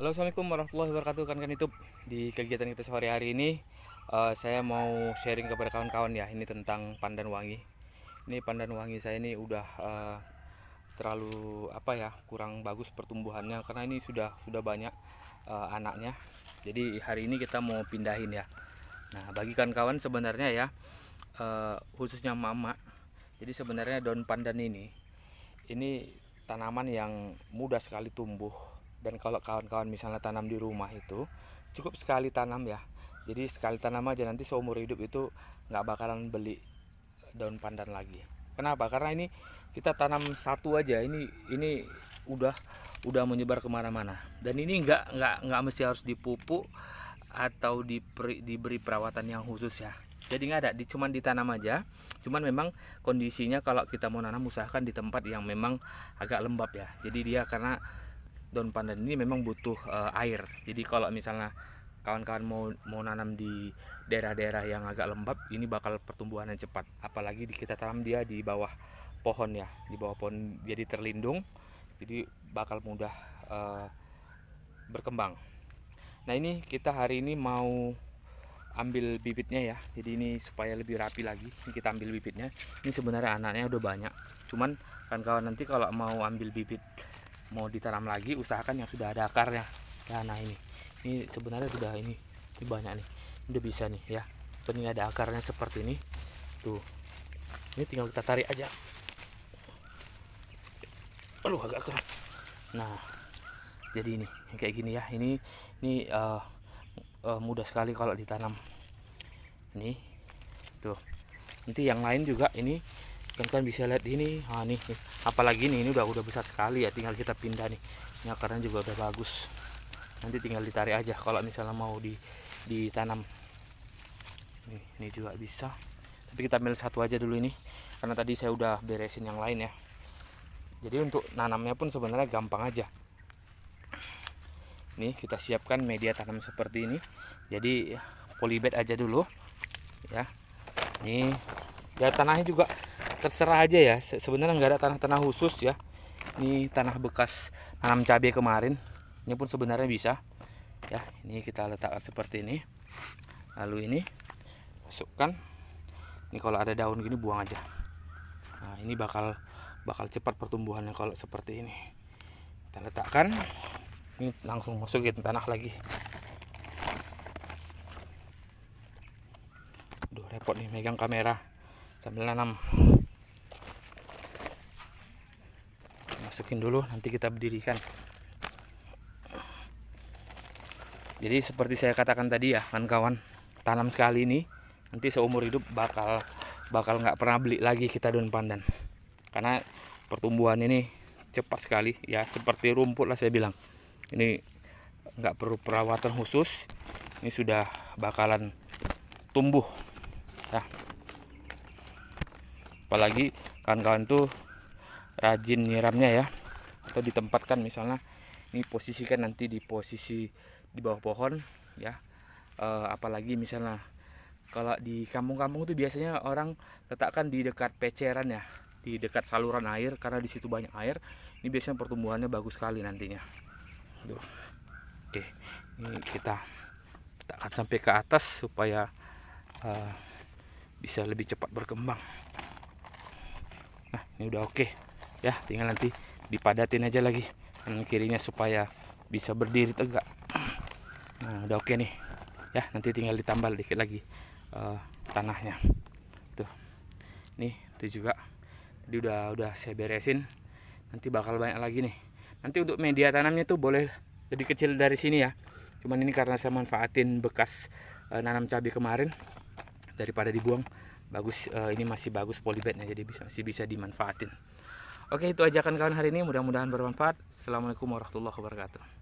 Halo assalamualaikum warahmatullahi wabarakatuh kan YouTube di kegiatan kita sore hari ini uh, saya mau sharing kepada kawan-kawan ya ini tentang pandan wangi ini pandan wangi saya ini udah uh, terlalu apa ya kurang bagus pertumbuhannya karena ini sudah sudah banyak uh, anaknya jadi hari ini kita mau pindahin ya nah bagi kawan-kawan sebenarnya ya uh, khususnya mama jadi sebenarnya daun pandan ini ini tanaman yang mudah sekali tumbuh dan kalau kawan-kawan misalnya tanam di rumah itu cukup sekali tanam ya jadi sekali tanam aja nanti seumur hidup itu nggak bakalan beli daun pandan lagi kenapa karena ini kita tanam satu aja ini ini udah udah menyebar kemana-mana dan ini nggak nggak nggak mesti harus dipupuk atau diberi, diberi perawatan yang khusus ya jadi nggak ada di, cuman ditanam aja cuman memang kondisinya kalau kita mau nanam usahakan di tempat yang memang agak lembab ya jadi dia karena daun pandan ini memang butuh uh, air jadi kalau misalnya kawan-kawan mau mau nanam di daerah-daerah yang agak lembab ini bakal pertumbuhannya cepat apalagi di, kita tanam dia di bawah pohon ya di bawah pohon jadi terlindung jadi bakal mudah uh, berkembang nah ini kita hari ini mau ambil bibitnya ya jadi ini supaya lebih rapi lagi ini kita ambil bibitnya ini sebenarnya anaknya udah banyak cuman kan kawan nanti kalau mau ambil bibit mau ditanam lagi usahakan yang sudah ada akarnya ya nah ini ini sebenarnya sudah ini ini banyak nih udah bisa nih ya ini ada akarnya seperti ini tuh ini tinggal kita tarik aja aduh agak keras nah jadi ini kayak gini ya ini ini uh, uh, mudah sekali kalau ditanam ini tuh nanti yang lain juga ini teman-teman bisa lihat ini ah nih, nih apalagi ini, ini udah udah besar sekali ya tinggal kita pindah nih ini akarnya juga udah bagus nanti tinggal ditarik aja kalau misalnya mau di ditanam nih, ini juga bisa tapi kita ambil satu aja dulu ini karena tadi saya udah beresin yang lain ya jadi untuk nanamnya pun sebenarnya gampang aja nih kita siapkan media tanam seperti ini jadi polybed aja dulu ya nih ya tanahnya juga terserah aja ya sebenarnya nggak ada tanah-tanah khusus ya ini tanah bekas tanam cabai kemarin ini pun sebenarnya bisa ya ini kita letakkan seperti ini lalu ini masukkan ini kalau ada daun gini buang aja nah ini bakal bakal cepat pertumbuhannya kalau seperti ini kita letakkan ini langsung masukin tanah lagi Duh, repot nih megang kamera sambil nanam masukin dulu nanti kita berdirikan jadi seperti saya katakan tadi ya kawan kawan tanam sekali ini nanti seumur hidup bakal bakal nggak pernah beli lagi kita daun pandan karena pertumbuhan ini cepat sekali ya seperti rumput lah saya bilang ini nggak perlu perawatan khusus ini sudah bakalan tumbuh ya apalagi kawan-kawan tuh rajin nyiramnya ya atau ditempatkan misalnya ini posisikan nanti di posisi di bawah pohon ya e, apalagi misalnya kalau di kampung-kampung itu biasanya orang letakkan di dekat peceran ya di dekat saluran air karena di situ banyak air ini biasanya pertumbuhannya bagus sekali nantinya tuh oke ini kita letakkan sampai ke atas supaya uh, bisa lebih cepat berkembang nah ini udah oke okay ya tinggal nanti dipadatin aja lagi kanan kirinya supaya bisa berdiri tegak nah udah oke nih ya nanti tinggal ditambal dikit lagi uh, tanahnya tuh nih itu juga jadi udah udah saya beresin nanti bakal banyak lagi nih nanti untuk media tanamnya tuh boleh lebih kecil dari sini ya cuman ini karena saya manfaatin bekas uh, nanam cabai kemarin daripada dibuang bagus uh, ini masih bagus polybagnya jadi bisa, masih bisa dimanfaatin Oke itu ajakan kalian hari ini mudah-mudahan bermanfaat. Assalamualaikum warahmatullahi wabarakatuh.